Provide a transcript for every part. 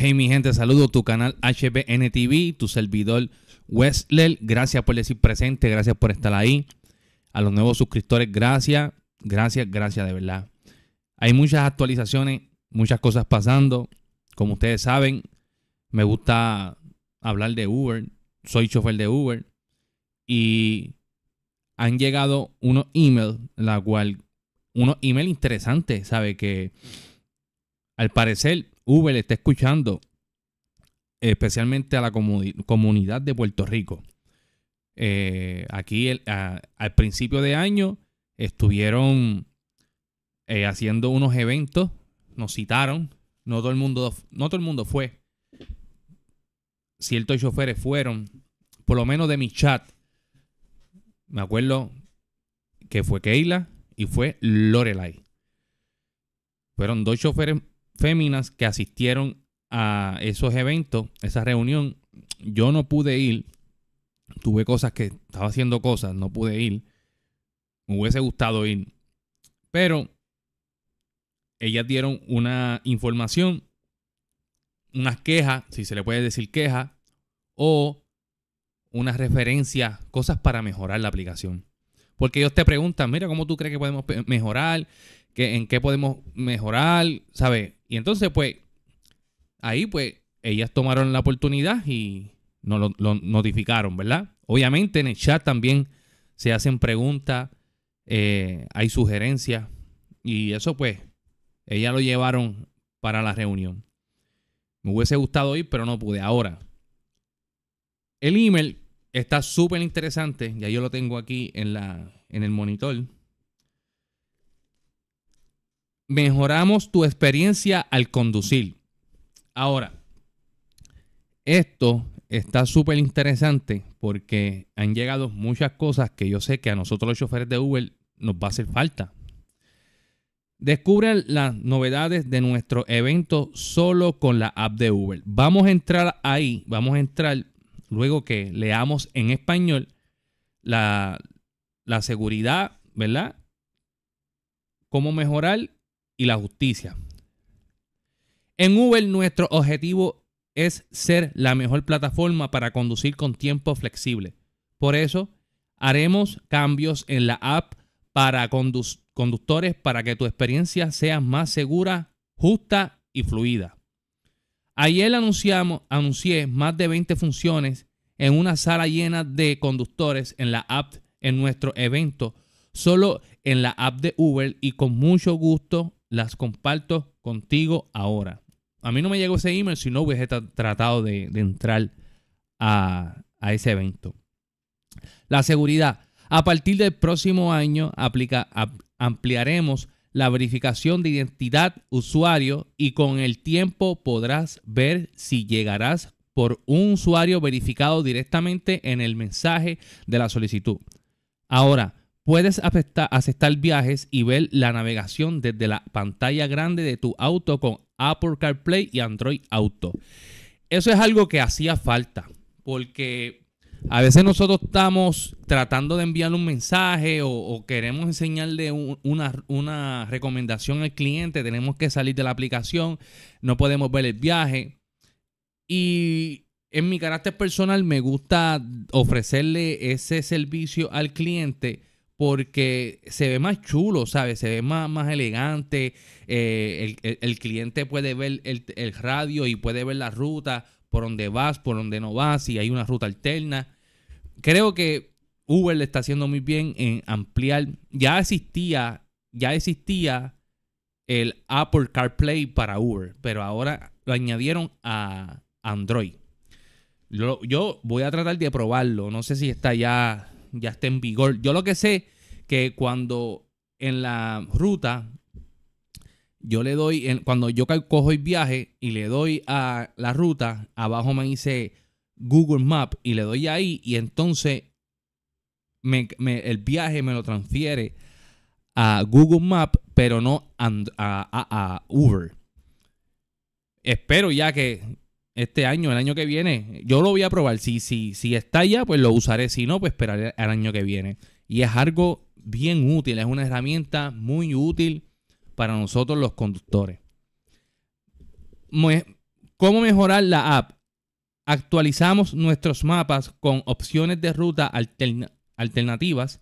Hey mi gente, saludo tu canal HBN TV, tu servidor Wesley, Gracias por decir presente, gracias por estar ahí. A los nuevos suscriptores, gracias, gracias, gracias de verdad. Hay muchas actualizaciones, muchas cosas pasando. Como ustedes saben, me gusta hablar de Uber. Soy chofer de Uber. Y han llegado unos emails, la cual, unos emails interesantes, ¿sabe? Que al parecer, Uber está escuchando especialmente a la comunidad de Puerto Rico. Eh, aquí al principio de año estuvieron eh, haciendo unos eventos, nos citaron, no todo el mundo, no todo el mundo fue. Ciertos choferes fueron, por lo menos de mi chat. Me acuerdo que fue Keila y fue Lorelai. Fueron dos choferes féminas que asistieron a esos eventos, esa reunión. Yo no pude ir, tuve cosas que estaba haciendo cosas, no pude ir. Me hubiese gustado ir. Pero ellas dieron una información, unas quejas, si se le puede decir quejas, o unas referencias, cosas para mejorar la aplicación. Porque ellos te preguntan, mira, ¿cómo tú crees que podemos mejorar? en qué podemos mejorar, ¿sabes? Y entonces, pues, ahí, pues, ellas tomaron la oportunidad y nos lo, notificaron, ¿verdad? Obviamente en el chat también se hacen preguntas, eh, hay sugerencias y eso, pues, ellas lo llevaron para la reunión. Me hubiese gustado ir, pero no pude. Ahora, el email está súper interesante. Ya yo lo tengo aquí en, la, en el monitor mejoramos tu experiencia al conducir. Ahora, esto está súper interesante porque han llegado muchas cosas que yo sé que a nosotros los choferes de Uber nos va a hacer falta. Descubren las novedades de nuestro evento solo con la app de Uber. Vamos a entrar ahí, vamos a entrar luego que leamos en español la, la seguridad, ¿verdad? Cómo mejorar y la justicia. En Uber nuestro objetivo es ser la mejor plataforma para conducir con tiempo flexible. Por eso haremos cambios en la app para conductores para que tu experiencia sea más segura, justa y fluida. Ayer anunciamos, anuncié más de 20 funciones en una sala llena de conductores en la app en nuestro evento, solo en la app de Uber y con mucho gusto las comparto contigo ahora. A mí no me llegó ese email si no hubiese tratado de, entrar a, a ese evento. La seguridad. A partir del próximo año aplica, ampliaremos la verificación de identidad usuario y con el tiempo podrás ver si llegarás por un usuario verificado directamente en el mensaje de la solicitud. Ahora, Puedes aceptar, viajes y ver la navegación desde la pantalla grande de tu auto con Apple CarPlay y Android Auto. Eso es algo que hacía falta, porque a veces nosotros estamos tratando de enviar un mensaje o, queremos enseñarle una, una, recomendación al cliente, tenemos que salir de la aplicación, no podemos ver el viaje. Y en mi carácter personal me gusta ofrecerle ese servicio al cliente porque se ve más chulo, ¿sabes? Se ve más, más elegante, eh, el, cliente puede ver el, radio y puede ver la ruta, por donde vas, por donde no vas, Y hay una ruta alterna. Creo que Uber le está haciendo muy bien en ampliar, ya existía, ya existía el Apple CarPlay para Uber, pero ahora lo añadieron a Android. yo voy a tratar de probarlo, no sé si está ya ya está en vigor. Yo lo que sé que cuando en la ruta yo le doy, en, cuando yo cojo el viaje y le doy a la ruta, abajo me dice Google Map y le doy ahí y entonces el viaje me lo transfiere a Google Map, pero no a, a, Uber. Espero ya que este año, el año que viene. Yo lo voy a probar. Si, si, si está ya, pues lo usaré. Si no, pues esperaré al año que viene. Y es algo bien útil, es una herramienta muy útil para nosotros los conductores. ¿Cómo mejorar la app? Actualizamos nuestros mapas con opciones de ruta alternativas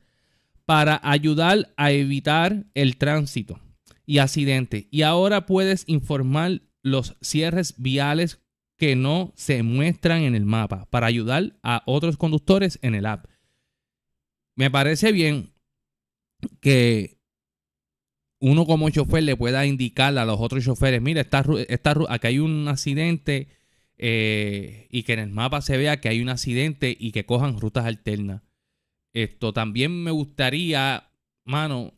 para ayudar a evitar el tránsito y accidentes. Y ahora puedes informar los cierres viales que no se muestran en el mapa para ayudar a otros conductores en el app. Me parece bien que uno como chofer le pueda indicar a los otros choferes, mira, esta, esta, aquí hay un accidente eh, y que en el mapa se vea que hay un accidente y que cojan rutas alternas. Esto también me gustaría, mano,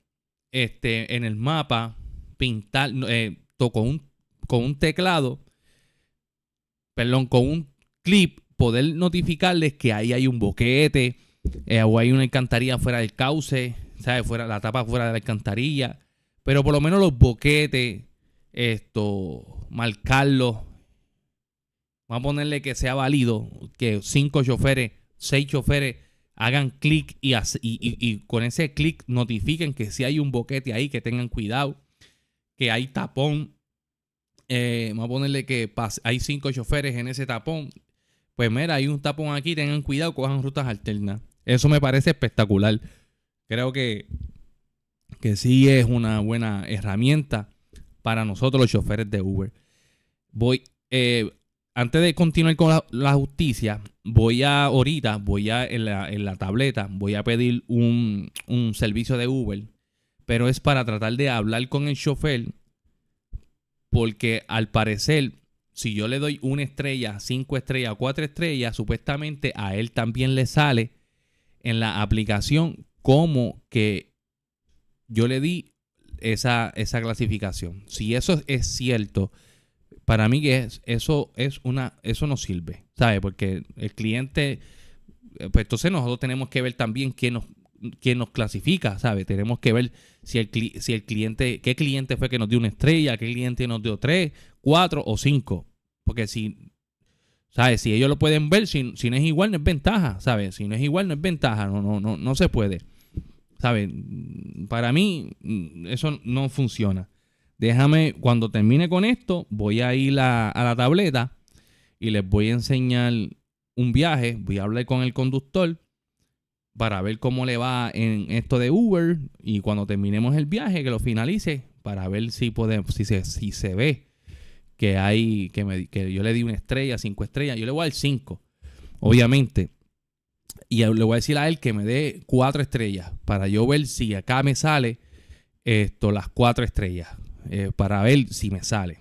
este, en el mapa pintar eh, un, con un teclado perdón, con un clip poder notificarles que ahí hay un boquete eh, o hay una alcantarilla fuera del cauce, ¿sabes? Fuera, la tapa fuera de la alcantarilla. Pero por lo menos los boquetes, esto, marcarlos. Vamos a ponerle que sea válido que cinco choferes, seis choferes hagan clic y, y, con ese clic notifiquen que si hay un boquete ahí, que tengan cuidado, que hay tapón eh, vamos a ponerle que hay cinco choferes en ese tapón. Pues mira, hay un tapón aquí, tengan cuidado, cojan rutas alternas. Eso me parece espectacular. Creo que, que sí es una buena herramienta para nosotros los choferes de Uber. Voy, eh, antes de continuar con la, justicia, voy a ahorita, voy a en la, en la tableta, voy a pedir un, un servicio de Uber, pero es para tratar de hablar con el chofer porque al parecer, si yo le doy una estrella, cinco estrellas, cuatro estrellas, supuestamente a él también le sale en la aplicación como que yo le di esa, esa clasificación. Si eso es cierto, para mí que es, eso es una, eso no sirve, ¿sabes? Porque el cliente, eh, pues entonces nosotros tenemos que ver también qué nos, que nos clasifica, ¿sabes? Tenemos que ver si el, si el cliente, qué cliente fue que nos dio una estrella, qué cliente nos dio tres, cuatro o cinco. Porque si, ¿sabes? Si ellos lo pueden ver, si, si no es igual, no es ventaja, ¿sabes? Si no es igual, no es ventaja, no, no, no, no se puede. ¿Sabes? Para mí, mm, eso no funciona. Déjame, cuando termine con esto, voy a ir a, a la tableta y les voy a enseñar un viaje, voy a hablar con el conductor para ver cómo le va en esto de Uber y cuando terminemos el viaje que lo finalice para ver si podemos. si se, si se ve que hay que, me, que yo le di una estrella, cinco estrellas, yo le voy al cinco, obviamente. Y le voy a decir a él que me dé cuatro estrellas para yo ver si acá me sale esto, las cuatro estrellas, eh, para ver si me sale.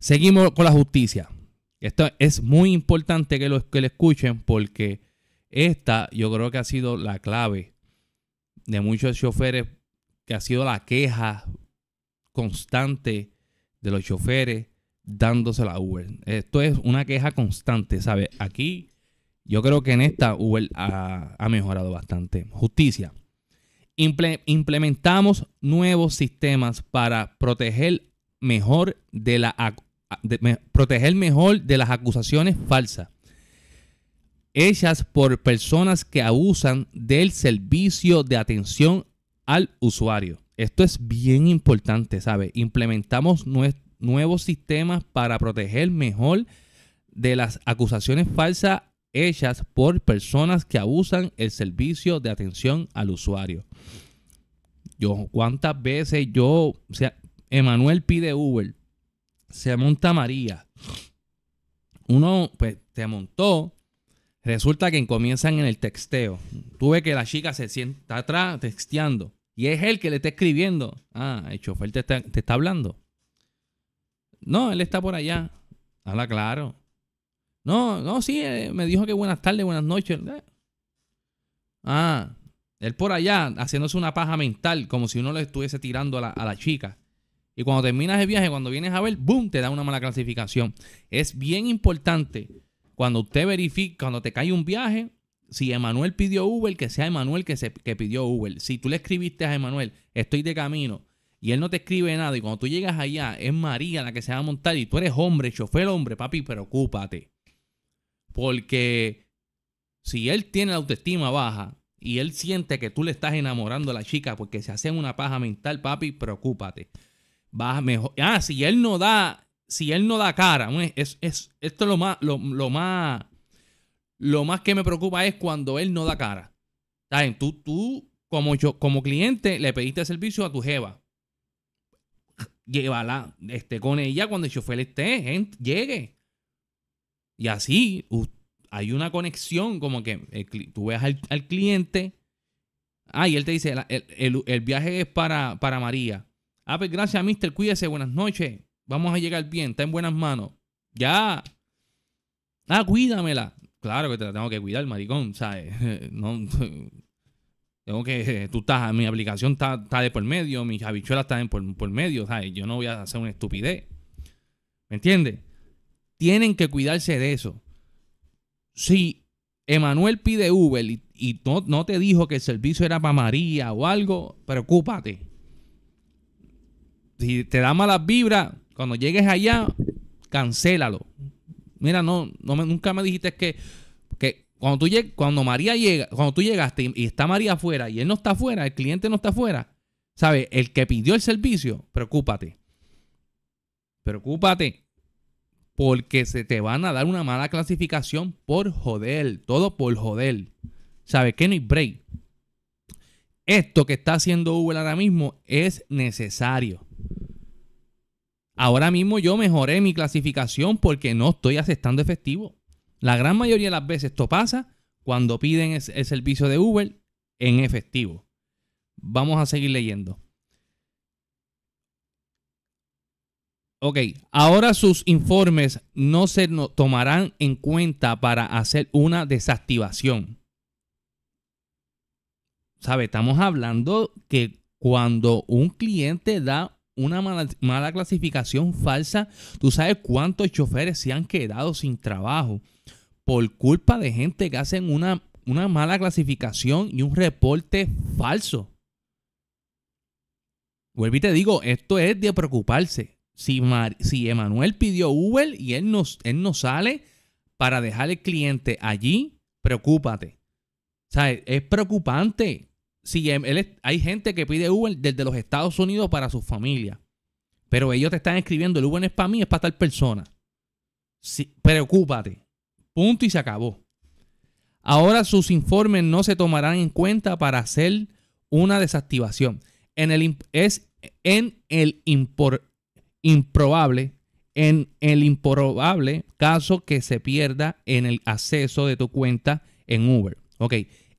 Seguimos con la justicia. Esto es muy importante que lo que le escuchen porque esta yo creo que ha sido la clave de muchos choferes, que ha sido la queja constante de los choferes dándose la Uber. Esto es una queja constante, ¿sabes? Aquí yo creo que en esta Uber ha, mejorado bastante. Justicia. implementamos nuevos sistemas para proteger mejor de las acusaciones falsas hechas por personas que abusan del servicio de atención al usuario. Esto es bien importante, ¿sabe? Implementamos nuevos sistemas para proteger mejor de las acusaciones falsas hechas por personas que abusan el servicio de atención al usuario. Yo, ¿cuántas veces yo, o sea, Emanuel pide Uber, se monta María, uno pues se montó Resulta que comienzan en el texteo. Tuve que la chica se sienta atrás texteando. Y es él que le está escribiendo. Ah, el chofer te está, hablando. No, él está por allá. Habla claro. No, no, sí, eh, me dijo que buenas tardes, buenas noches. Ah, él por allá haciéndose una paja mental, como si uno le estuviese tirando a la, a la chica. Y cuando terminas el viaje, cuando vienes a ver, ¡boom! te da una mala clasificación. Es bien importante cuando usted verifica, cuando te cae un viaje, si Emanuel pidió Uber, que sea Emanuel que, se, pidió Uber. Si tú le escribiste a Emanuel, estoy de camino, y él no te escribe nada, y cuando tú llegas allá, es María la que se va a montar, y tú eres hombre, chofer hombre, papi, preocúpate. Porque si él tiene la autoestima baja y él siente que tú le estás enamorando a la chica porque se hace una paja mental, papi, preocúpate. mejor. Ah, si él no da si él no da cara, es, esto es lo más, lo, más, lo más que me preocupa es cuando él no da cara. Tú, tú como, yo, como cliente, le pediste servicio a tu jeva. Llévala este, con ella cuando el chofer esté, gente, llegue. Y así hay una conexión, como que tú veas al, cliente. Ah, y él te dice, el, viaje es para, para María. Ah, pues gracias, mister. Cuídese, buenas noches. Vamos a llegar bien, está en buenas manos. Ya. Ah, cuídamela. Claro que te la tengo que cuidar, maricón, ¿sabes? No, tengo que, tú estás, mi aplicación está, de por medio, mis habichuelas están por, por medio, ¿sabes? Yo no voy a hacer una estupidez. ¿Me entiendes? Tienen que cuidarse de eso. Si Emanuel pide Uber y, no, no, te dijo que el servicio era para María o algo, preocúpate. Si te da malas vibras, cuando llegues allá, cancélalo. Mira, no, me, nunca me dijiste que, que cuando, tú lleg, cuando María llega, cuando tú llegaste y, está María afuera y él no está afuera, el cliente no está afuera, ¿sabes? El que pidió el servicio, preocúpate. Preocúpate. Porque se te van a dar una mala clasificación por joder. Todo por joder. ¿Sabes qué? No hay break. Esto que está haciendo Google ahora mismo es necesario. Ahora mismo yo mejoré mi clasificación porque no estoy aceptando efectivo. La gran mayoría de las veces esto pasa cuando piden el, servicio de Uber en efectivo. Vamos a seguir leyendo. Ok, ahora sus informes no se tomarán en cuenta para hacer una desactivación. ¿Sabe? Estamos hablando que cuando un cliente da una mala, mala, clasificación falsa. Tú sabes cuántos choferes se han quedado sin trabajo por culpa de gente que hacen una, una mala clasificación y un reporte falso. Vuelvo y te digo, esto es de preocuparse. Si, si Emanuel pidió Uber y él no, sale para dejar el cliente allí, preocúpate. Es preocupante si em, hay gente que pide Uber desde los Estados Unidos para su familia. Pero ellos te están escribiendo, el Uber no es para mí, es para tal persona. Sí, preocúpate. Punto y se acabó. Ahora sus informes no se tomarán en cuenta para hacer una desactivación. En el, es en el improbable, en el improbable caso que se pierda en el acceso de tu cuenta en Uber. Ok,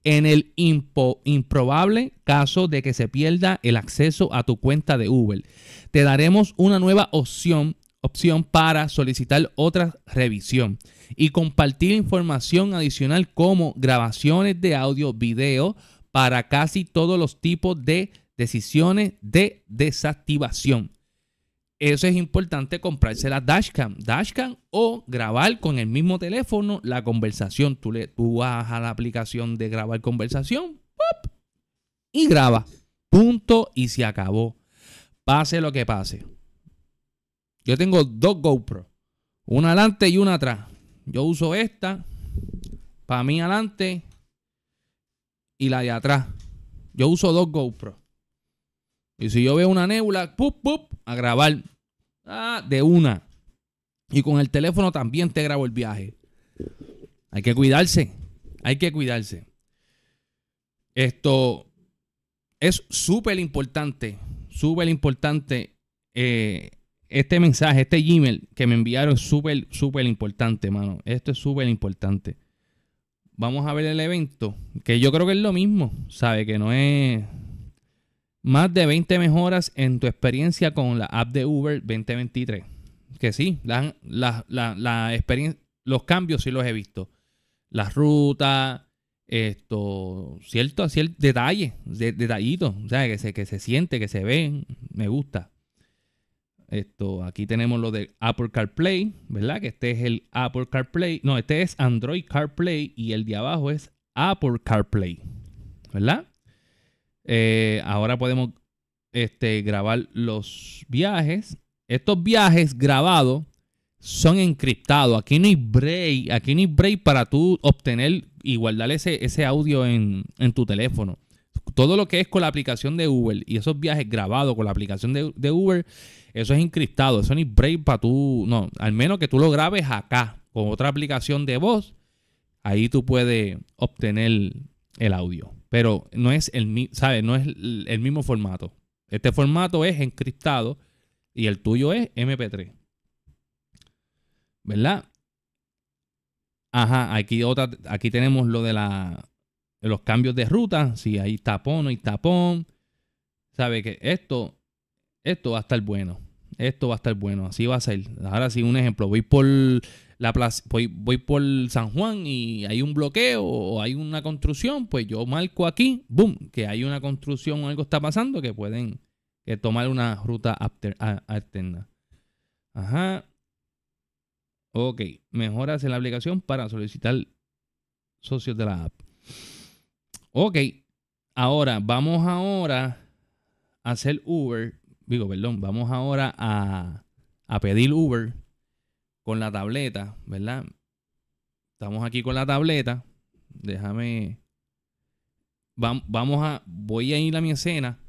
en el improbable caso de que se pierda el acceso a tu cuenta de Uber. Te daremos una nueva opción, opción para solicitar otra revisión y compartir información adicional como grabaciones de audio, video para casi todos los tipos de decisiones de desactivación eso es importante comprarse la dashcam, dashcam o grabar con el mismo teléfono la conversación. Tú, le, tú vas a la aplicación de grabar conversación y graba. Punto y se acabó. Pase lo que pase. Yo tengo dos GoPro, una adelante y una atrás. Yo uso esta para mí adelante y la de atrás. Yo uso dos GoPro. Y si yo veo una nebula, ¡pup, pup! A grabar. Ah, de una. Y con el teléfono también te grabo el viaje. Hay que cuidarse. Hay que cuidarse. Esto es súper importante. Súper importante. Eh, este mensaje, este Gmail que me enviaron es súper, súper importante, mano. Esto es súper importante. Vamos a ver el evento. Que yo creo que es lo mismo. Sabe que no es. Más de 20 mejoras en tu experiencia con la app de Uber 2023. Que sí, la, experiencia, los cambios sí los he visto. Las rutas, esto, cierto, el detalle, detallito, detallitos, o sea, que se, que se siente, que se ve, me gusta. Esto, aquí tenemos lo de Apple CarPlay, ¿verdad? Que este es el Apple CarPlay, no, este es Android CarPlay y el de abajo es Apple CarPlay, ¿verdad? Eh, ahora podemos este, grabar los viajes. Estos viajes grabados son encriptados. Aquí no hay break. Aquí no para tú obtener y guardar ese, audio en, tu teléfono. Todo lo que es con la aplicación de Uber y esos viajes grabados con la aplicación de, de Uber, eso es encriptado. Eso no hay break para tú. No, al menos que tú lo grabes acá con otra aplicación de voz. Ahí tú puedes obtener el audio. Pero no es el, ¿sabe? No es el mismo formato. Este formato es encriptado y el tuyo es MP3. ¿Verdad? Ajá, aquí, otra, aquí tenemos lo de la, los cambios de ruta. Si hay tapón no hay tapón. ¿Sabe que esto, esto va a estar bueno? Esto va a estar bueno. Así va a ser. Ahora sí, un ejemplo. Voy por la voy, voy, por San Juan y hay un bloqueo o hay una construcción, pues yo marco aquí, boom, que hay una construcción o algo está pasando que pueden tomar una ruta alterna. Ajá. Ok, mejoras en la aplicación para solicitar socios de la app. Ok, ahora vamos ahora a hacer Uber. Digo, perdón, vamos ahora a, a pedir Uber con la tableta, ¿verdad? Estamos aquí con la tableta. Déjame. vamos a. Voy a ir a mi escena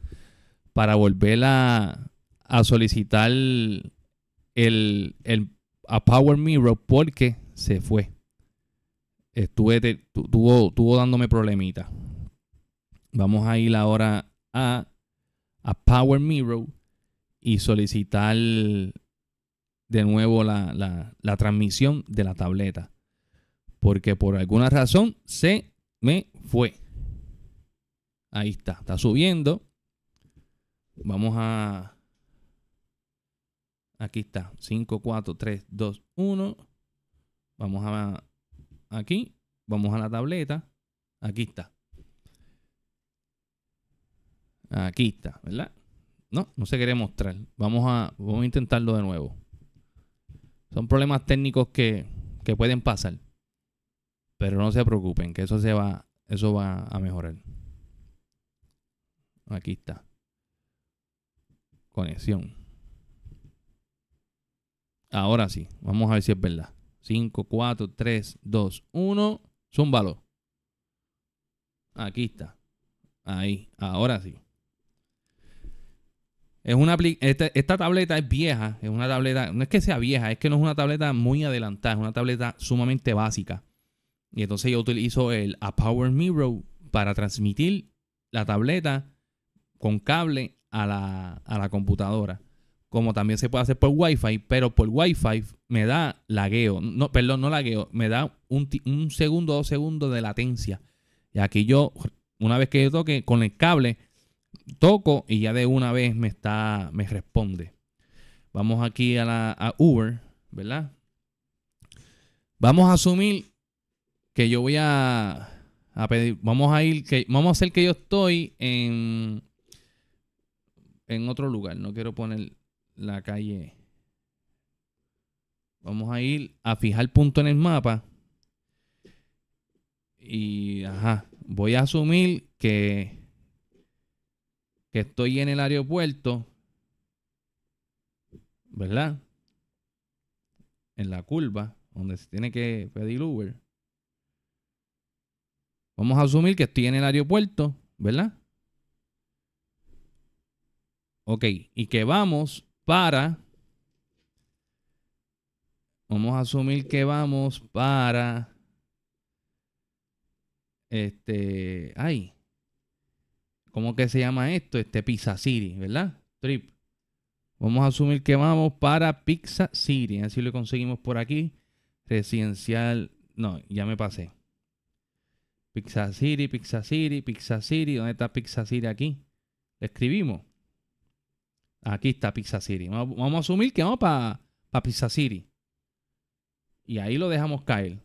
para volver a, a solicitar el, el, a Power Mirror porque se fue. Estuve tuvo, tuvo, dándome problemita. Vamos a ir ahora a, a Power Mirror y solicitar de nuevo la, transmisión de la tableta. Porque por alguna razón se me fue. Ahí está, está subiendo. Vamos a... Aquí está, 5, 4, 3, 2, 1. Vamos a... Aquí, vamos a la tableta. Aquí está. Aquí está, ¿verdad? No, no se quiere mostrar. vamos a intentarlo de nuevo. Son problemas técnicos que, pueden pasar. Pero no se preocupen, que eso se va, eso va a mejorar. Aquí está. Conexión. Ahora sí, vamos a ver si es verdad. 5, 4, 3, 2, 1. Zúmbalo. Aquí está. Ahí, ahora sí una esta, tableta es vieja, es una tableta, no es que sea vieja, es que no es una tableta muy adelantada, es una tableta sumamente básica. Y entonces yo utilizo el A Power Mirror para transmitir la tableta con cable a la, computadora. Como también se puede hacer por Wi-Fi, pero por Wi-Fi me da lagueo. No, perdón, no lagueo, me da un, un segundo, dos segundos de latencia. Y aquí yo, una vez que yo toque con el cable, toco y ya de una vez me está, me responde. Vamos aquí a la Uber, ¿verdad? Vamos a asumir que yo voy a, pedir, vamos a ir, que, vamos a hacer que yo estoy en, en otro lugar, no quiero poner la calle. Vamos a ir a fijar punto en el mapa. Y, ajá, voy a asumir que que estoy en el aeropuerto, ¿verdad? En la curva, donde se tiene que pedir Uber. Vamos a asumir que estoy en el aeropuerto, ¿verdad? Ok, y que vamos para... Vamos a asumir que vamos para... Este... Ahí. ¿cómo que se llama esto? Este Pizza City, ¿verdad? Trip. Vamos a asumir que vamos para Pizza City. Así lo conseguimos por aquí. Residencial. No, ya me pasé. Pizza City, Pizza City, Pizza City. ¿Dónde está Pizza City aquí? escribimos. Aquí está Pizza City. Vamos a asumir que vamos para Pizza City. Y ahí lo dejamos caer.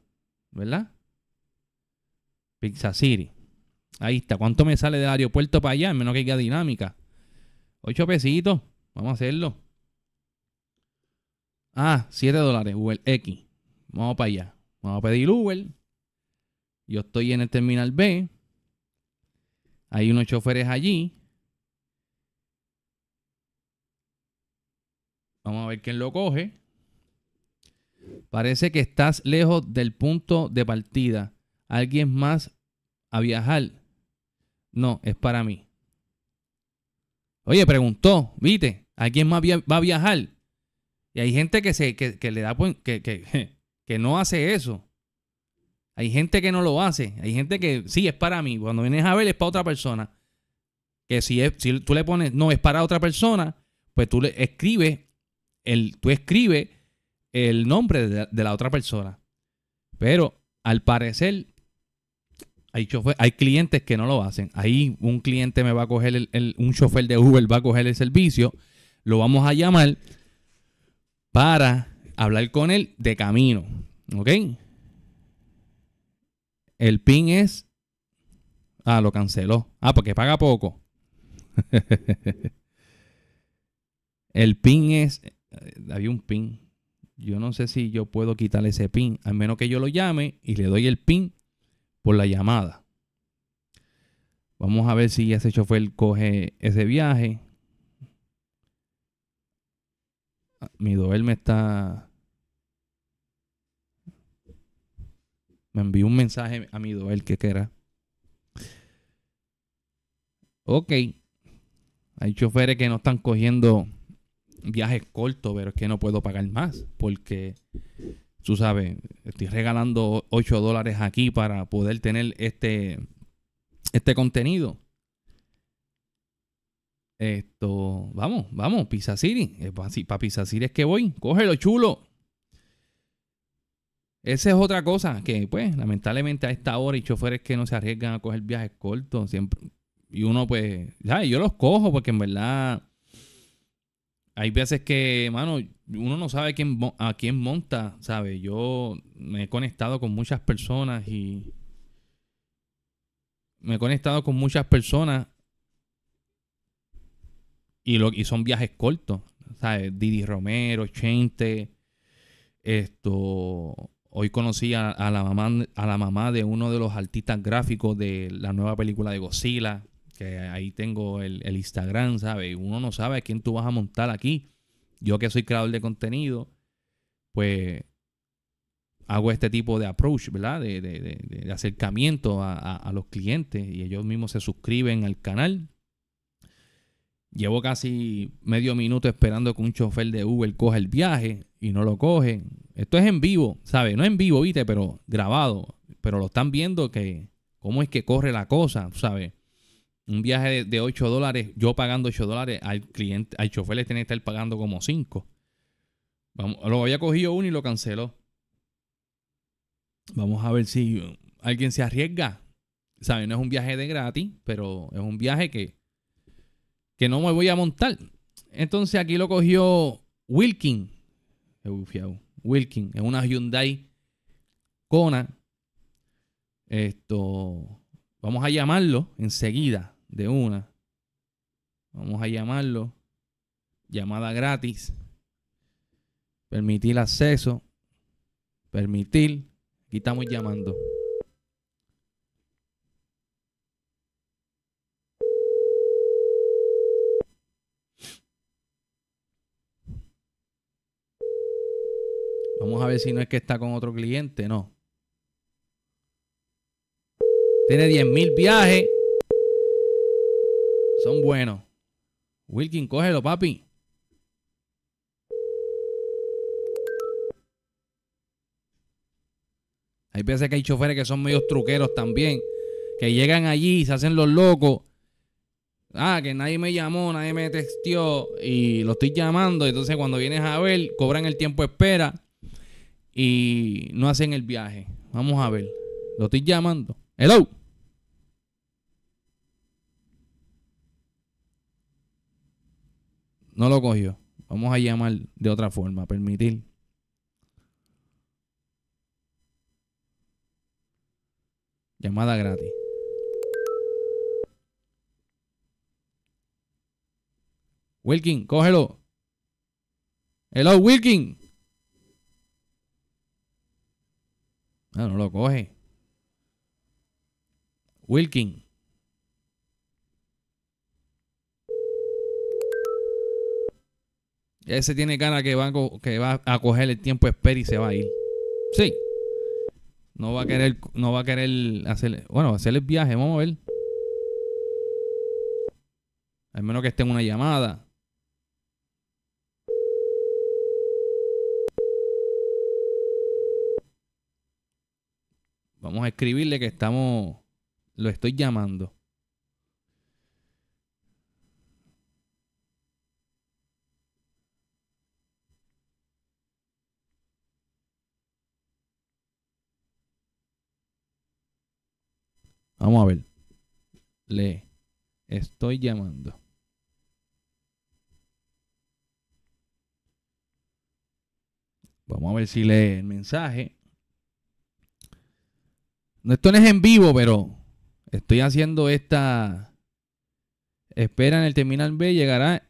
¿Verdad? Pizza City. Ahí está. ¿Cuánto me sale del aeropuerto para allá? menos que haya dinámica. Ocho pesitos. Vamos a hacerlo. Ah, 7 dólares. Uber X. Vamos para allá. Vamos a pedir Uber. Yo estoy en el terminal B. Hay unos choferes allí. Vamos a ver quién lo coge. Parece que estás lejos del punto de partida. Alguien más a viajar. No, es para mí. Oye, preguntó, viste, ¿a más va a viajar? Y hay gente que, se, que, le da, que, que, que no hace eso. Hay gente que no lo hace. Hay gente que sí es para mí. Cuando vienes a ver es para otra persona. Que si, es, si tú le pones no es para otra persona, pues tú le escribes el, tú escribes el nombre de la otra persona. Pero al parecer hay, clientes que no lo hacen. Ahí un cliente me va a coger, el, un chofer de Uber va a coger el servicio, lo vamos a llamar para hablar con él de camino. ¿Ok? El pin es... Ah, lo canceló. Ah, porque paga poco. el pin es... Eh, había un pin. Yo no sé si yo puedo quitar ese pin. Al menos que yo lo llame y le doy el pin por la llamada. Vamos a ver si ese chofer coge ese viaje. Ah, mi doel me está... Me envió un mensaje a mi doel que quiera. Ok. Hay choferes que no están cogiendo viajes cortos, pero es que no puedo pagar más porque tú sabes, estoy regalando 8 dólares aquí para poder tener este, este contenido. Esto, vamos, vamos, Pizza City. Eh, para Pizza City es que voy. Cógelo, chulo. Esa es otra cosa que, pues, lamentablemente a esta hora y choferes que no se arriesgan a coger viajes cortos. y uno, pues, ya, yo los cojo porque en verdad hay veces que, mano, uno no sabe quién, a quién monta, ¿sabes? Yo me he conectado con muchas personas y. Me he conectado con muchas personas y, lo, y son viajes cortos, ¿sabes? Didi Romero, Chente, esto. Hoy conocí a, la mamá, a la mamá de uno de los artistas gráficos de la nueva película de Godzilla ahí tengo el, Instagram, ¿sabes? Uno no sabe a quién tú vas a montar aquí. Yo que soy creador de contenido, pues hago este tipo de approach, ¿verdad? De, acercamiento a, los clientes y ellos mismos se suscriben al canal. Llevo casi medio minuto esperando que un chofer de Uber coja el viaje y no lo coge. Esto es en vivo, ¿sabes? No en vivo, viste, pero grabado. Pero lo están viendo que cómo es que corre la cosa, ¿sabes? un viaje de, 8 dólares, yo pagando 8 dólares, al cliente, al chofer le tiene que estar pagando como 5. Vamos, lo había cogido uno y lo canceló. Vamos a ver si uh, alguien se arriesga. saben No es un viaje de gratis, pero es un viaje que, que no me voy a montar. Entonces aquí lo cogió Wilkin. Wilkin, es una Hyundai Kona. Esto, vamos a llamarlo enseguida de una. Vamos a llamarlo. Llamada gratis. Permitir acceso. Permitir. Aquí estamos llamando. Vamos a ver si no es que está con otro cliente, no. Tiene 10.000 viajes. Son buenos. Wilkin, cógelo, papi. Hay veces que hay choferes que son medios truqueros también, que llegan allí y se hacen los locos. Ah, que nadie me llamó, nadie me textió. y lo estoy llamando. Entonces cuando vienes a ver, cobran el tiempo de espera y no hacen el viaje. Vamos a ver. Lo estoy llamando. Hello. No lo cogió. Vamos a llamar de otra forma, permitir. Llamada gratis. Wilkin, cógelo. Hello, Wilkin. Ah, no lo coge. Wilkin. Ese tiene cara que va, a que coger el tiempo espera y se va a ir. Sí. No va a querer, no va a querer hacer, bueno, hacerle el viaje, vamos a ver. Al menos que esté en una llamada. Vamos a escribirle que estamos, lo estoy llamando. Vamos a ver. Le estoy llamando. Vamos a ver si lee el mensaje. No, estoy en vivo, pero estoy haciendo esta. Espera en el terminal B, llegará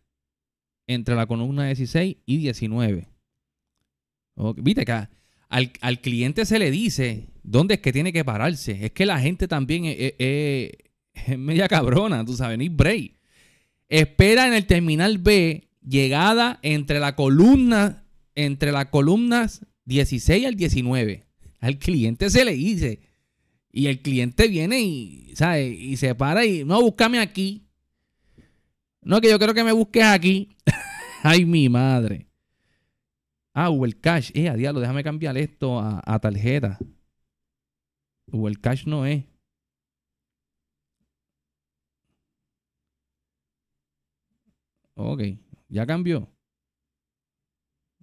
entre la columna 16 y 19. Viste acá. al, al, cliente se le dice ¿Dónde es que tiene que pararse? Es que la gente también es, media cabrona, tú sabes, ni Bray Espera en el terminal B, llegada entre la columna, entre las columnas 16 al 19. Al cliente se le dice. Y el cliente viene y, y se para y, no, búscame aquí. No, que yo quiero que me busques aquí. Ay, mi madre. Ah, el Cash. Eh, a diablo, déjame cambiar esto a, a tarjeta. O cash no es. Ok, ya cambió.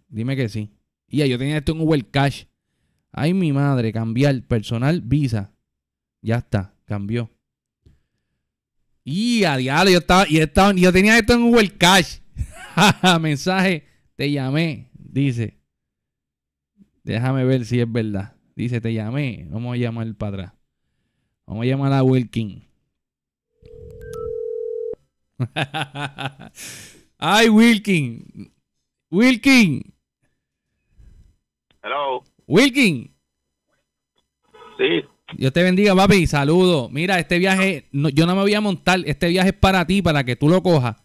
Dime que sí. Y ya, yo tenía esto en Google Cash. Ay, mi madre, cambiar personal Visa. Ya está, cambió. Y a diablo, yo estaba, yo estaba, yo tenía esto en Google Cash. Mensaje, te llamé, dice. Déjame ver si es verdad. Dice, te llamé. Vamos a llamar para atrás. Vamos a llamar a Wilkin. Ay, Wilkin. Wilkin. Hello. Wilkin. Sí. Dios te bendiga, papi. Saludo. Mira, este viaje, yo no me voy a montar. Este viaje es para ti, para que tú lo cojas.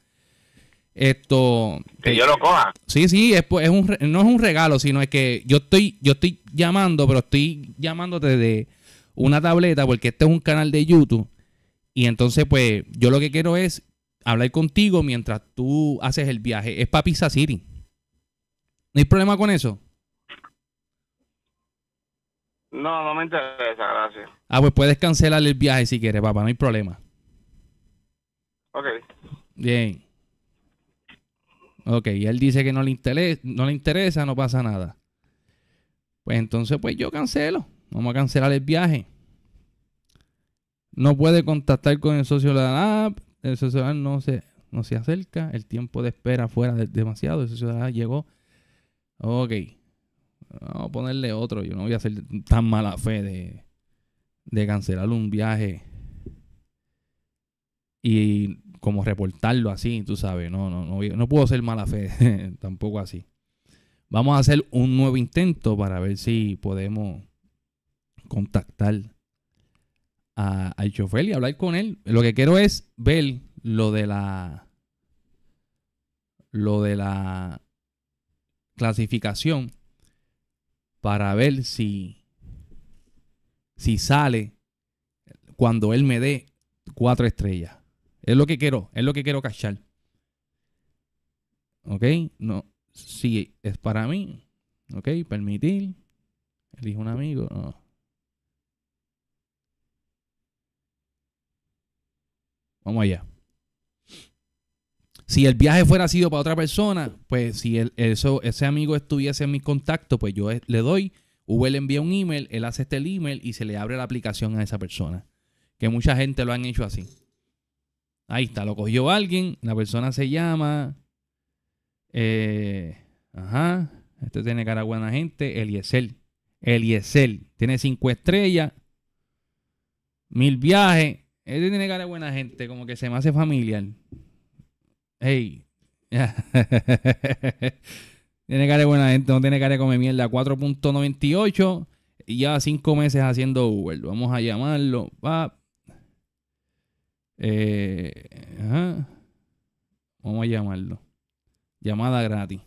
Esto. Que yo lo coja. Sí, sí, es, es no es un regalo, sino es que yo estoy, yo estoy llamando, pero estoy llamándote de una tableta porque este es un canal de YouTube. Y entonces, pues, yo lo que quiero es hablar contigo mientras tú haces el viaje. Es para Pizza City. ¿No hay problema con eso? No, no me interesa, gracias. Ah, pues puedes cancelar el viaje si quieres, papá, no hay problema. Ok. Bien. Ok, y él dice que no le, interesa, no le interesa, no pasa nada. Pues entonces, pues yo cancelo. Vamos a cancelar el viaje. No puede contactar con el socio de la app. El socio de la no se, no se acerca. El tiempo de espera fuera de, demasiado. El socio de la llegó. Ok. Vamos a ponerle otro. Yo no voy a hacer tan mala fe de, de cancelar un viaje. Y como reportarlo así, tú sabes. No, no, no, puedo ser mala fe tampoco así. Vamos a hacer un nuevo intento para ver si podemos contactar a, al chofer y hablar con él. Lo que quiero es ver lo de la. Lo de la clasificación para ver si, si sale cuando él me dé cuatro estrellas. Es lo que quiero, es lo que quiero cachar. ¿Ok? No, si es para mí, ¿ok? Permitir, elijo un amigo, Vamos allá. Si el viaje fuera sido para otra persona, pues si eso, ese amigo estuviese en mis contactos, pues yo eh, le doy, Uber le envía un email, él hace este email y se le abre la aplicación a esa persona. Que mucha gente lo han hecho así. Ahí está, lo cogió alguien, la persona se llama. Eh, ajá, este tiene cara buena gente, Eliezer. Eliezer, tiene cinco estrellas, mil viajes. Este tiene cara buena gente, como que se me hace familiar. Ey. tiene cara buena gente, no tiene cara de comer mierda. 4.98 y ya cinco meses haciendo Uber. Vamos a llamarlo. Va. Eh, Vamos a llamarlo. Llamada gratis.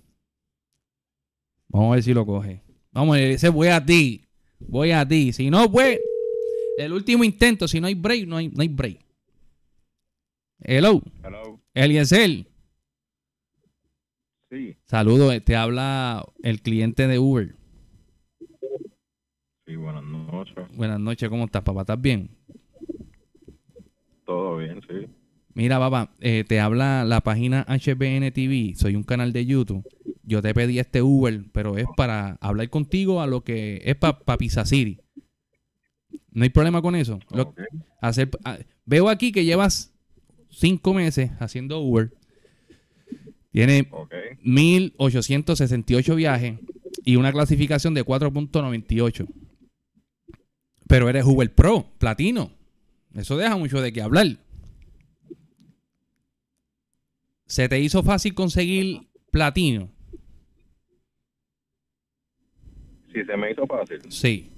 Vamos a ver si lo coge. Vamos, ese voy a ti. Voy a ti. Si no, pues, el último intento. Si no hay break, no hay, no hay break. Hello. Hello. Eliezer. Sí. Saludos, te habla el cliente de Uber. Sí, buenas noches. Buenas noches, ¿cómo estás, papá? ¿Estás bien? Mira, papá, eh, te habla la página HBN TV, soy un canal de YouTube. Yo te pedí este Uber, pero es para hablar contigo a lo que es para pa City. No hay problema con eso. Ah, veo aquí que llevas cinco meses haciendo Uber. Tiene 1.868 viajes y una clasificación de 4.98. Pero eres Uber Pro, platino. Eso deja mucho de qué hablar. ¿Se te hizo fácil conseguir platino? Si se me hizo fácil. Sí.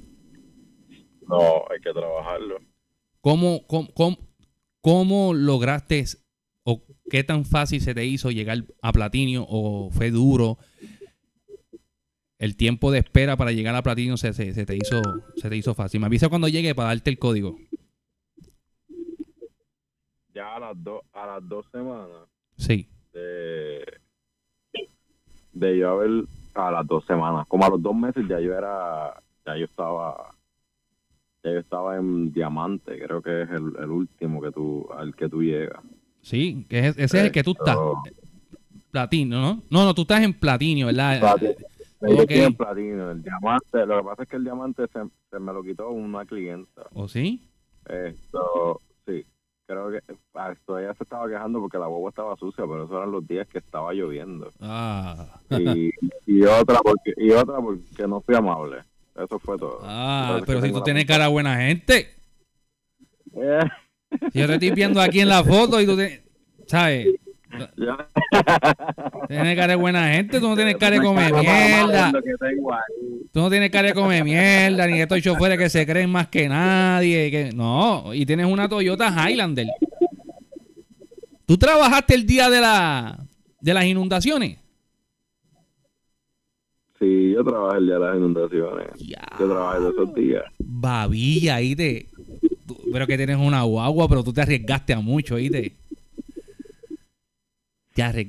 No, hay que trabajarlo. ¿Cómo, cómo, cómo, lograste o qué tan fácil se te hizo llegar a platino o fue duro? el tiempo de espera para llegar a platino se, se, te hizo se te hizo fácil. Me avisa cuando llegue para darte el código. Ya a las dos a las dos semanas Sí. De, yo haber a las dos semanas, como a los dos meses ya yo era, ya yo estaba, ya yo estaba en diamante, creo que es el, último que tú, al que tú llegas. Sí, que ese es el que tú estás. Platino, ¿no? No, no, tú estás en platino, ¿verdad? en platino, el diamante, lo que pasa es que el diamante se, me lo quitó una clienta. ¿O sí? Esto, sí creo que ah, todavía se estaba quejando porque la boba estaba sucia, pero esos eran los días que estaba lloviendo. Ah. Y, otra porque y otra porque no fui amable. Eso fue todo. Ah, pero si tú tienes cara buena gente. Eh. yo te estoy viendo aquí en la foto y tú te, ¿sabes? tienes cara de buena gente, tú no tienes cara de comer mierda. Tú no tienes cara de comer mierda, ni estos choferes que se creen más que nadie. Que... No, y tienes una Toyota Highlander. ¿Tú trabajaste el día de, la, de las inundaciones? Sí, yo trabajé el día de las inundaciones. Yo trabajé esos días. Babilla, Pero que tienes una guagua, pero tú te arriesgaste a mucho, ¿viste?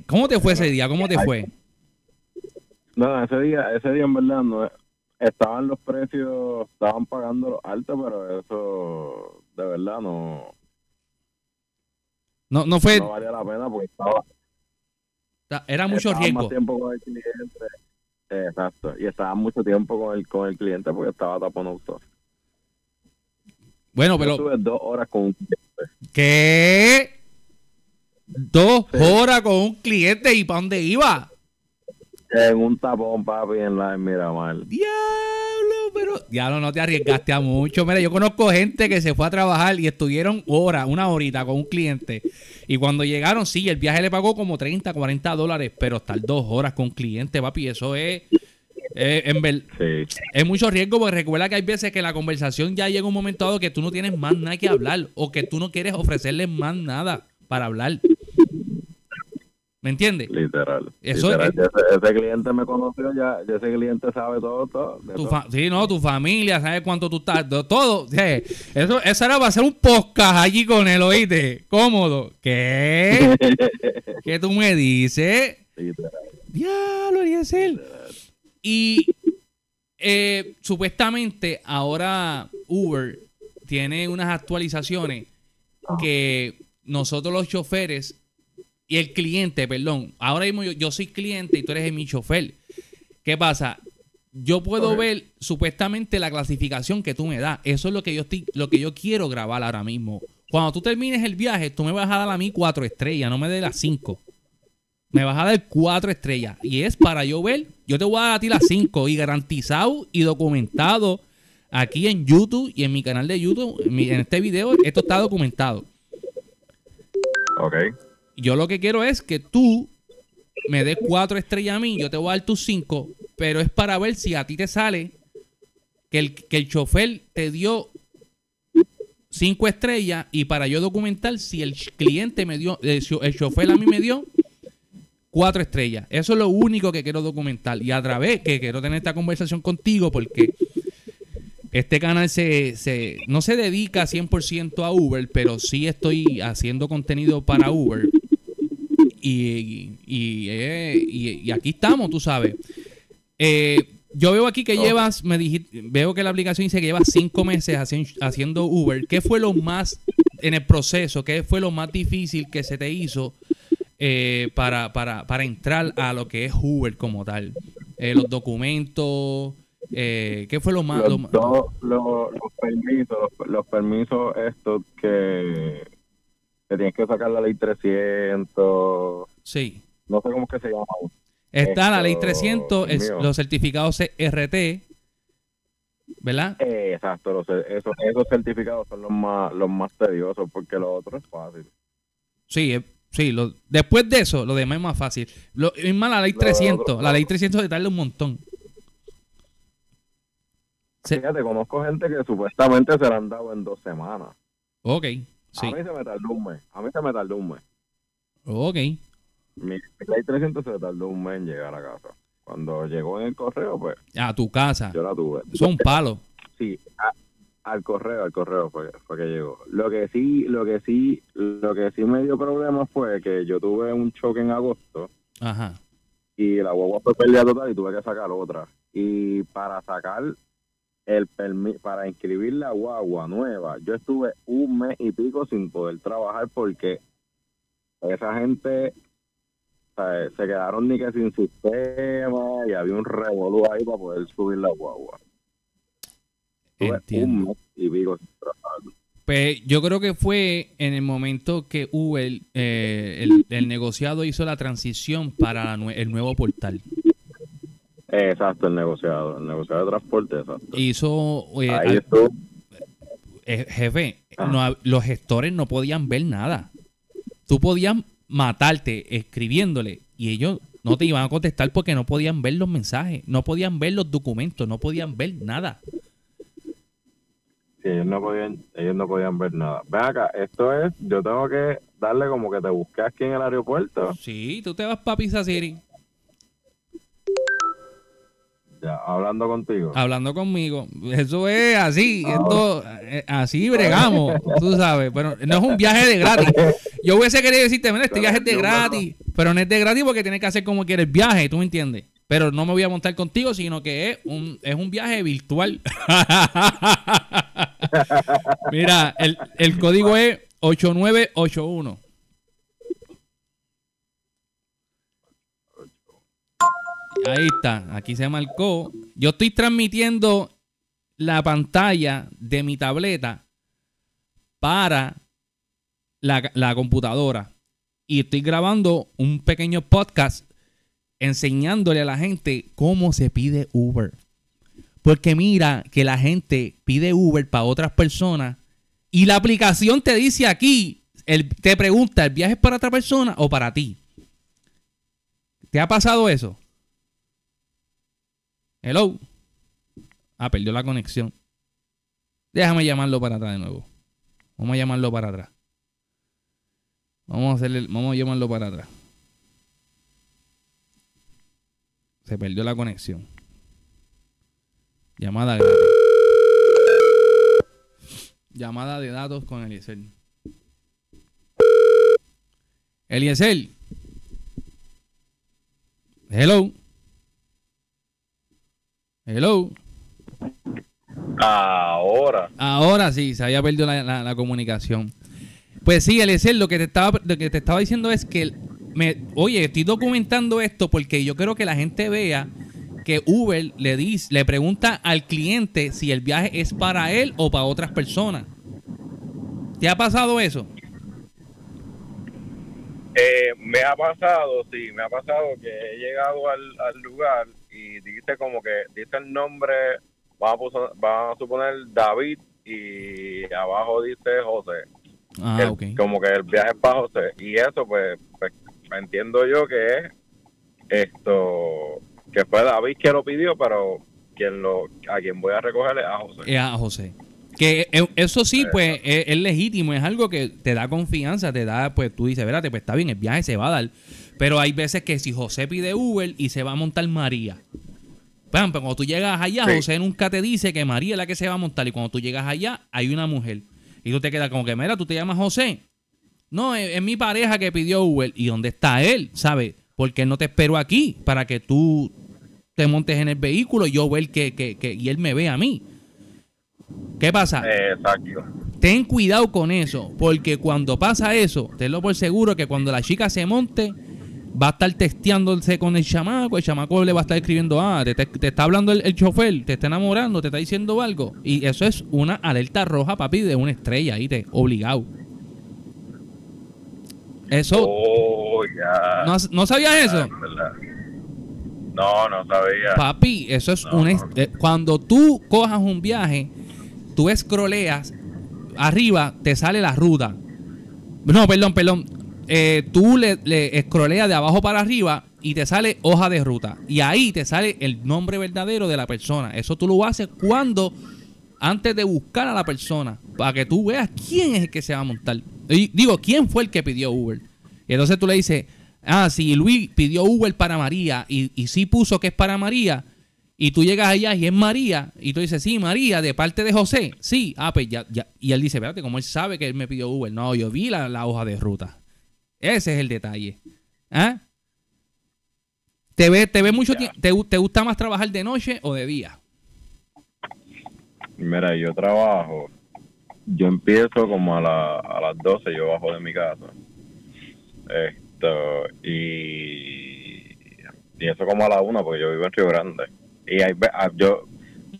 ¿Cómo te fue ese día? ¿Cómo te fue? No, ese día, ese día en verdad no, estaban los precios, estaban pagando los pero eso de verdad no. No, no fue. No valía la pena porque estaba. Era mucho estaba tiempo con el cliente. Exacto. Y estaba mucho tiempo con el, con el cliente porque estaba autor. Bueno, pero. estuve dos horas con un cliente. ¿Qué? Dos horas con un cliente y ¿para dónde iba? En un tapón, papi, en la mira Miramar. Diablo, pero. Diablo, no te arriesgaste a mucho. Mira, yo conozco gente que se fue a trabajar y estuvieron horas, una horita con un cliente. Y cuando llegaron, sí, el viaje le pagó como 30, 40 dólares, pero estar dos horas con un cliente, papi, eso es. Es mucho riesgo porque recuerda que hay veces que la conversación ya llega un momento dado que tú no tienes más nada que hablar o que tú no quieres ofrecerles más nada para hablar. ¿Me entiendes? Literal. Eh, ese, cliente me conoció ya, ese cliente sabe todo, todo. Sí, no, tu familia sabe cuánto tú estás, todo. Eso, esa era para hacer un podcast allí con él, oíste, cómodo. ¿Qué? ¿Qué tú me dices? Literal. Diablo, él? Y eh, supuestamente ahora Uber tiene unas actualizaciones que nosotros los choferes y el cliente, perdón, ahora mismo yo, soy cliente y tú eres mi chofer. ¿Qué pasa? yo puedo ver supuestamente la clasificación que tú me das. Eso es lo que yo estoy, lo que yo quiero grabar ahora mismo. Cuando tú termines el viaje, tú me vas a dar a mí cuatro estrellas, no me des las cinco. Me vas a dar cuatro estrellas. Y es para yo ver, yo te voy a dar a ti las cinco y garantizado y documentado aquí en YouTube y en mi canal de YouTube, en, en este video, esto está documentado. Ok. Yo lo que quiero es que tú me des cuatro estrellas a mí, yo te voy a dar tus cinco, pero es para ver si a ti te sale que el, que el chofer te dio cinco estrellas y para yo documentar si el cliente me dio, eh, el, chofer a mí me dio cuatro estrellas. Eso es lo único que quiero documentar. Y a través que quiero tener esta conversación contigo porque este canal se, se no se dedica 100% a Uber, pero sí estoy haciendo contenido para Uber. Eh, y, y, aquí estamos, tú sabes. Eh, yo veo aquí que llevas, me veo que la aplicación dice que llevas cinco meses haciendo Uber. ¿Qué fue lo más en el proceso? ¿Qué fue lo más difícil que se te hizo eh, para, para, para, entrar a lo que es Uber como tal? los documentos, eh, ¿qué fue lo más? Los, los permisos, los, permisos estos que te tienes que sacar la ley 300. Sí. No sé cómo es que se llama. Está la ley 300, los certificados CRT, ¿verdad? Eh, exacto, esos, certificados son los más, los más tediosos porque lo otro es fácil. Sí, eh, sí después de eso, lo demás es más fácil. Lo, más, la ley 300, la ley 300 te tarda un montón. te conozco gente que supuestamente se la han dado en dos semanas. Ok. A mí se me tardó un mes. A mí se me tardó un mes. Ok. Mi, Play 300 se me tardó un mes en llegar a casa. Cuando llegó en el correo, pues. A tu casa. Yo la tuve. Son palos. Sí, al correo, al correo fue, fue, que llegó. Lo que sí, lo que sí, lo que sí me dio problemas fue que yo tuve un choque en agosto. Ajá. Y la guagua fue perdida total y tuve que sacar otra. Y para sacar el para inscribir la guagua nueva. Yo estuve un mes y pico sin poder trabajar porque esa gente se quedaron ni que sin sistema y había un revolú ahí para poder subir la guagua. Entiendo. y pico sin pues, yo creo que fue en el momento que hubo eh, el, el, negociado hizo la transición para el nuevo portal. Exacto, el negociado, el negociado de transporte, exacto. Hizo... Eh, eh, jefe, ah. los gestores no podían ver nada. Tú podías matarte escribiéndole y ellos no te iban a contestar porque no podían ver los mensajes, no podían ver los documentos, no podían ver nada. ellos no podían, no ver nada. Ven acá, esto es, yo tengo que darle como que te busqué aquí en el aeropuerto. Sí, tú te vas para Pisa City hablando contigo. Hablando conmigo. Eso es así. Ah. esto, eh, así bregamos, tú sabes. Pero no es un viaje de gratis. Yo hubiese querido decirte, este viaje es de gratis. Pero no es de gratis porque tienes que hacer como quieres viaje, ¿tú me entiendes? Pero no me voy a montar contigo, sino que es un, es un viaje virtual. mira, el, el código es 8981. Ahí está, aquí se marcó. Yo estoy transmitiendo la pantalla de mi tableta para la, computadora. Y estoy grabando un pequeño podcast enseñándole a la gente cómo se pide Uber. Porque mira que la gente pide Uber para otras personas y la aplicación te dice aquí, te pregunta, ¿el viaje es para otra persona o para ti? ¿Te ha pasado eso? Hello. Ah, perdió la conexión. Déjame llamarlo para atrás de nuevo. Vamos a llamarlo para atrás. Vamos a hacerle, vamos a llamarlo para atrás. Se perdió la conexión. Llamada Llamada de datos con Eliezer. Eliezer. Hello. Hello. Ahora. Ahora sí, se había perdido la, la, comunicación. Pues sí, el lo que te estaba, lo que te estaba diciendo es que, me, oye, estoy documentando esto porque yo creo que la gente vea que Uber le, dice, le pregunta al cliente si el viaje es para él o para otras personas. ¿Te ha pasado eso? Eh, me ha pasado, sí, me ha pasado que he llegado al, al lugar y dijiste como que, dice el nombre, vamos a, suponer David y abajo dice José. Ah, Como que el viaje es para José. Y eso, pues, pues entiendo yo que es esto, que fue David quien lo pidió, pero quien lo, a quien voy a recoger es a José. Es a José. Que eh, eso sí, eh, pues es, legítimo, es algo que te da confianza, te da, pues tú dices, vérate, pues está bien, el viaje se va a dar. Pero hay veces que si José pide Uber y se va a montar María. Pero cuando tú llegas allá, José nunca te dice que María es la que se va a montar. Y cuando tú llegas allá, hay una mujer. Y tú te quedas como que, mira, tú te llamas José. No, es, mi pareja que pidió Uber. ¿Y dónde está él? ¿Sabes? Porque él no te espero aquí para que tú te montes en el vehículo y yo ver que, que, y él me ve a mí. ¿Qué pasa? Exacto. Ten cuidado con eso, porque cuando pasa eso, tenlo por seguro que cuando la chica se monte, va a estar testeándose con el chamaco, el chamaco le va a estar escribiendo, ah, te, está hablando el, chofer, te está enamorando, te está diciendo algo. Y eso es una alerta roja, papi, de una estrella, ahí te obligado. Eso... Oh, ya. ¿No, sabías eso? No, no sabía. Papi, eso es una... Eh, cuando tú cojas un viaje, tú escroleas, arriba te sale la ruda. No, perdón, perdón. Eh, tú le, escroleas de abajo para arriba y te sale hoja de ruta. Y ahí te sale el nombre verdadero de la persona. Eso tú lo haces cuando, antes de buscar a la persona, para que tú veas quién es el que se va a montar. Y, digo, quién fue el que pidió Uber. Y entonces tú le dices, ah, si sí, Luis pidió Uber para María y, sí puso que es para María. Y tú llegas allá y es María. Y tú dices, sí, María, de parte de José. Sí, ah, pues ya, Y él dice, espérate, como él sabe que él me pidió Uber? No, yo vi la hoja de ruta. Ese es el detalle. ¿Ah? ¿Te ve, te ve mucho te, gusta más trabajar de noche o de día? Mira, yo trabajo. Yo empiezo como a, a las 12, yo bajo de mi casa. Esto, y, y eso como a la 1, porque yo vivo en Río Grande. Y ah, yo,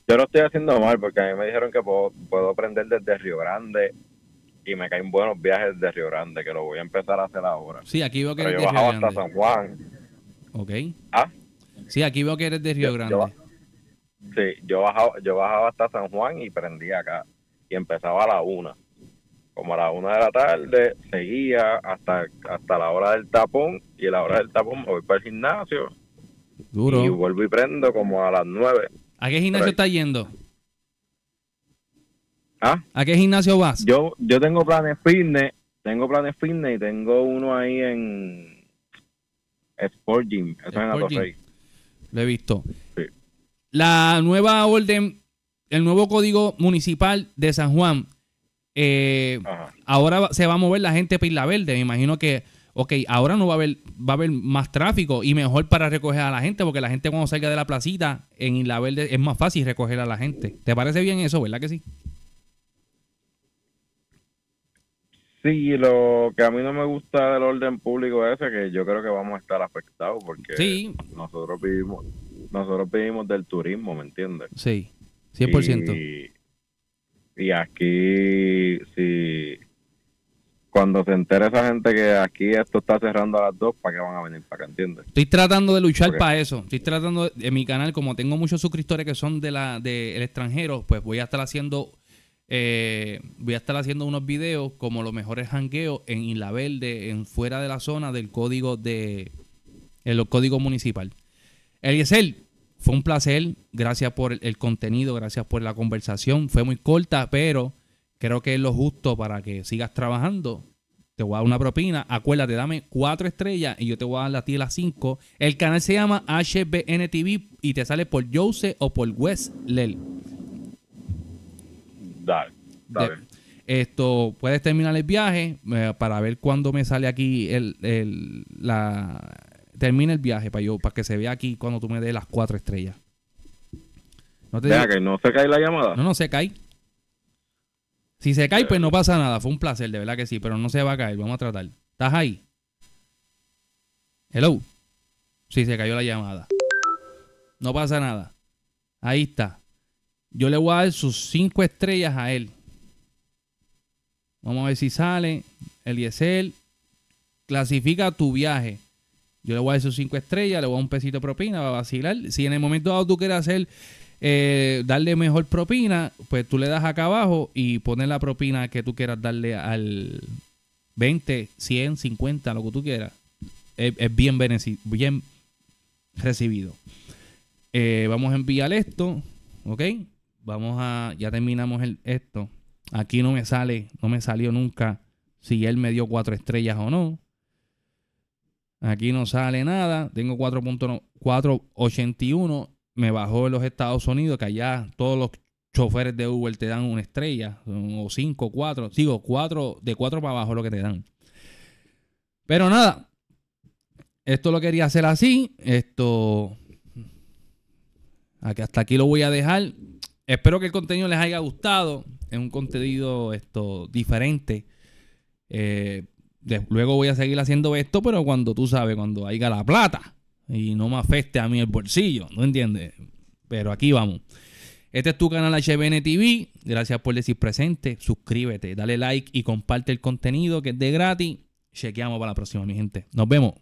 yo lo estoy haciendo mal, porque a mí me dijeron que puedo, puedo desde Río Grande y me caen buenos viajes de Río Grande, que lo voy a empezar a hacer ahora. Sí, aquí veo que eres de Río Grande. hasta San Juan. Ok. ¿Ah? Sí, aquí veo que eres de Río Grande. sí, yo bajaba, yo bajaba hasta San Juan y prendía acá. Y empezaba a la una. Como a la una de la tarde, seguía hasta, hasta la hora del tapón. Y a la hora del tapón me voy para el gimnasio. Duro. Y vuelvo y prendo como a las nueve. ¿A qué gimnasio estás yendo? ¿Ah? ¿A qué gimnasio vas? Yo, yo tengo planes fitness, tengo planes fitness y tengo uno ahí en Sport Gym, eso en la torre. Lo he visto. La nueva orden, el nuevo código municipal de San Juan, eh, ahora se va a mover la gente para Isla Verde. Me imagino que, ok, ahora no va a haber, va a haber más tráfico y mejor para recoger a la gente, porque la gente cuando salga de la placita en Isla Verde es más fácil recoger a la gente. ¿Te parece bien eso, verdad que sí? Sí, lo que a mí no me gusta del orden público es que yo creo que vamos a estar afectados porque nosotros vivimos nosotros vivimos del turismo, ¿me entiendes? Sí, 100%. Y, y aquí, si cuando se entera esa gente que aquí esto está cerrando a las dos, ¿para qué van a venir? ¿Para qué entiendes? Estoy tratando de luchar para eso. Estoy tratando, de, en mi canal, como tengo muchos suscriptores que son de la del extranjero, pues voy a estar haciendo eh, voy a estar haciendo unos videos como los mejores jangueos en Isla Verde, en fuera de la zona del código de el los municipal. Eliezer, fue un placer. Gracias por el, contenido, gracias por la conversación. Fue muy corta, pero creo que es lo justo para que sigas trabajando. Te voy a dar una propina. Acuérdate, dame cuatro estrellas y yo te voy a dar la tía las cinco. El canal se llama HBN TV y te sale por Jose o por Wes Lel Dale, dale. esto, puedes terminar el viaje eh, para ver cuándo me sale aquí el, la termina el viaje para yo para que se vea aquí cuando tú me des las cuatro estrellas. No te que no se cae la llamada. No, no se cae. Si se cae, pues no pasa nada. Fue un placer, de verdad que sí, pero no se va a caer. Vamos a tratar. ¿Estás ahí? Hello. Sí, se cayó la llamada. No pasa nada. Ahí está. Yo le voy a dar sus cinco estrellas a él. Vamos a ver si sale. el diesel. clasifica tu viaje. Yo le voy a dar sus cinco estrellas, le voy a dar un pesito de propina a vacilar. Si en el momento dado tú quieres hacer, eh, darle mejor propina, pues tú le das acá abajo y pones la propina que tú quieras darle al 20, 100, 50, lo que tú quieras. Es, bien, bien recibido. Eh, vamos a enviar esto, ¿ok? vamos a, ya terminamos el, esto. Aquí no me sale, no me salió nunca si él me dio cuatro estrellas o no. Aquí no sale nada. Tengo 4.481. Me bajó de los Estados Unidos, que allá todos los choferes de Uber te dan una estrella, o cinco, cuatro, Sigo cuatro, de cuatro para abajo lo que te dan. Pero nada, esto lo quería hacer así, esto, hasta aquí lo voy a dejar, Espero que el contenido les haya gustado. Es un contenido esto diferente. Eh, luego voy a seguir haciendo esto, pero cuando tú sabes, cuando haya la plata y no me afecte a mí el bolsillo, ¿no entiendes? Pero aquí vamos. Este es tu canal HBN TV. Gracias por decir presente. Suscríbete, dale like y comparte el contenido que es de gratis. Chequeamos para la próxima, mi gente. Nos vemos.